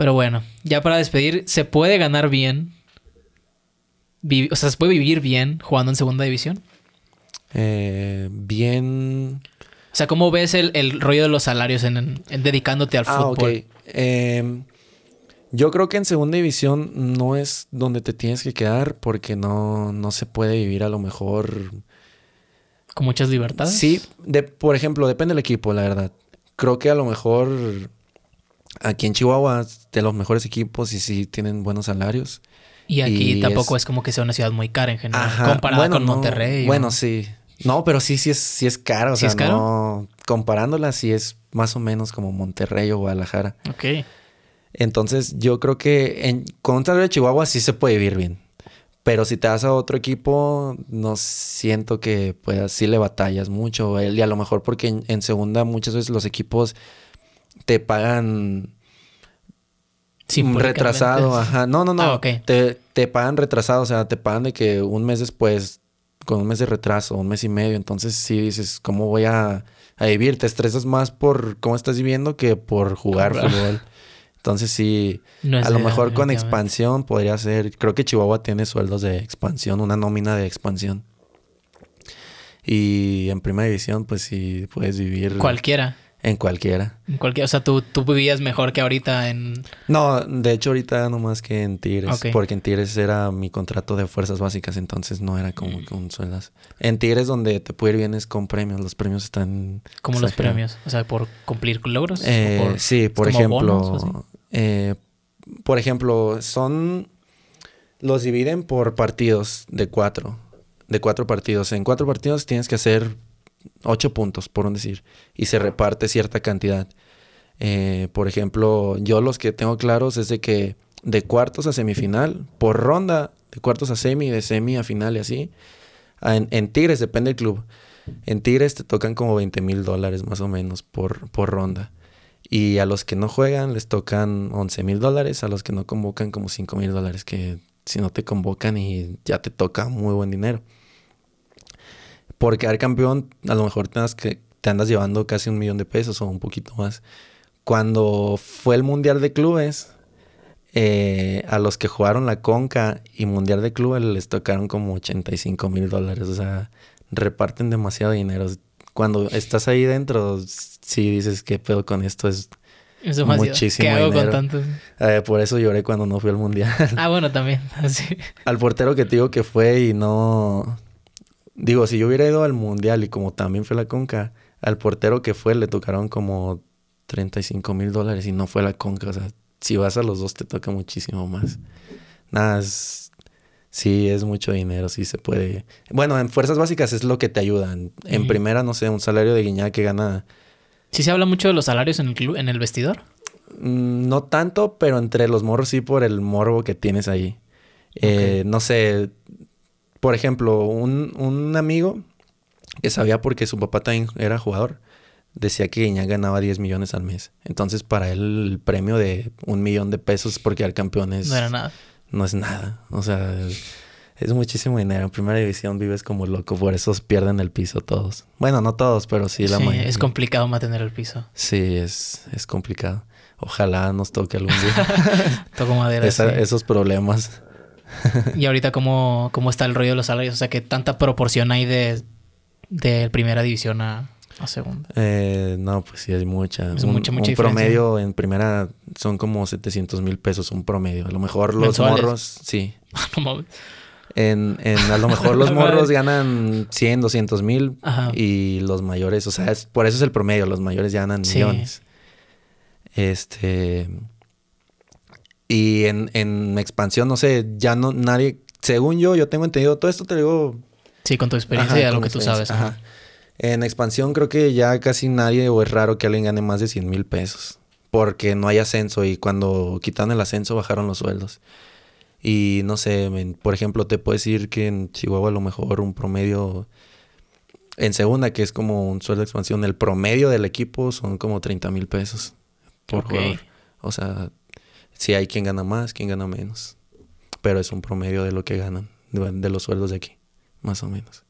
Pero bueno, ya para despedir, se puede ganar bien. o sea, se puede vivir bien jugando en segunda división. Eh, bien. O sea, ¿cómo ves el, rollo de los salarios en, dedicándote al ah, fútbol? Em, yo creo que en segunda división no es donde te tienes que quedar porque no, se puede vivir a lo mejor. ¿Con muchas libertades? Sí, de, por ejemplo, depende del equipo, la verdad. Creo que a lo mejor aquí en Chihuahua, de los mejores equipos y sí tienen buenos salarios. Y aquí tampoco es... como que sea una ciudad muy cara en general, comparada con Monterrey. Bueno, sí. No, pero sí, sí es, es caro. O es caro? No, comparándola, sí es más o menos como Monterrey o Guadalajara. Ok. Entonces, yo creo que en, con un salario de Chihuahua sí se puede vivir bien. Pero si te vas a otro equipo, no siento que puedas... sí le batallas mucho. Y a lo mejor porque en segunda muchas veces los equipos te pagan mm, retrasado, ajá. No, no, no. Ah, te, te, pagan retrasado, o sea, te pagan de que un mes después, con un mes de retraso, un mes y medio. Entonces sí dices, ¿cómo voy a, a vivir? Te estresas más por cómo estás viviendo que por jugar fútbol. Entonces sí, a lo mejor con expansión podría ser. Creo que Chihuahua tiene sueldos de expansión, una nómina de expansión. Y en primera división, pues sí puedes vivir. Cualquiera. En cualquiera. En cualquiera. O sea, ¿tú, tú vivías mejor que ahorita en. No, de hecho, ahorita no más que en Tigres. Porque en Tigres era mi contrato de fuerzas básicas, entonces no era como con mm. sueldas. En Tigres, donde te puede ir con premios. Los premios están. como los premios? O sea, por cumplir logros. Eh, sí, por ejemplo. Eh, por ejemplo, son. Los dividen por partidos de cuatro. De cuatro partidos. En cuatro partidos tienes que hacer 8 puntos, por un decir, y se reparte cierta cantidad. Eh, por ejemplo, yo los que tengo claros es de que de cuartos a semifinal, por ronda, de cuartos a semi, de semi a final y así. En, Tigres, depende del club. En Tigres te tocan como 20 mil dólares más o menos por, por ronda. Y a los que no juegan les tocan 11 mil dólares, a los que no convocan como 5 mil dólares, que si no te convocan y ya te toca muy buen dinero. Porque quedar campeón, a lo mejor te, que, te andas llevando casi un millón de pesos o un poquito más. Cuando fue el Mundial de Clubes, eh, a los que jugaron la Conca y Mundial de Clubes les tocaron como 85 mil dólares. O sea, reparten demasiado dinero. Cuando estás ahí dentro, sí dices, que pedo con esto? Es, muchísimo ¿Qué con tanto? Eh, por eso lloré cuando no fui al Mundial. Ah, bueno, también. Al portero que te digo que fue y no... Digo, si yo hubiera ido al Mundial y como también fue la Conca, al portero que fue le tocaron como 35 mil dólares y no fue la Conca. O sea, si vas a los dos te toca muchísimo más. Nada, es, sí, es mucho dinero, sí se puede. Bueno, en fuerzas básicas es lo que te ayudan. En primera, no sé, un salario de guiñada que gana. ¿Sí se habla mucho de los salarios en el club, en el vestidor? Mm, no tanto, pero entre los morros sí por el morbo que tienes ahí. Eh, no sé, por ejemplo, un, amigo que sabía porque su papá también era jugador, decía que ya ganaba 10 millones al mes. Entonces, para él, el premio de un millón de pesos por quedar campeón es. No era nada. No es nada. O sea, es muchísimo dinero. En primera división vives como loco, por eso pierden el piso todos. Bueno, no todos, pero sí la sí, Es complicado mantener el piso. Sí, es, es complicado. Ojalá nos toque algún día. Esos problemas. y ahorita cómo, cómo está el rollo de los salarios, o sea, qué tanta proporción hay de, de primera división a, segunda. Eh, no, pues sí, hay mucha. Es un, mucha, mucha promedio en primera son como 700 mil pesos, un promedio. A lo mejor los morros, sí. Ah, en, a lo mejor los morros ganan 100, 200 mil y los mayores, o sea, es, por eso es el promedio, los mayores ganan millones. Este, y en, expansión, no sé, ya no nadie, según yo, yo tengo entendido, todo esto te digo... Sí, con tu experiencia y a lo que tú sabes. En expansión creo que ya casi nadie o es raro que alguien gane más de 100 mil pesos. Porque no hay ascenso y cuando quitaron el ascenso bajaron los sueldos. Y no sé, por ejemplo, te puedo decir que en Chihuahua a lo mejor un promedio en segunda, que es como un sueldo de expansión, el promedio del equipo son como 30 mil pesos por jugador. O sea, si hay quien gana más, quien gana menos. Pero es un promedio de lo que ganan, de, los sueldos de aquí, más o menos.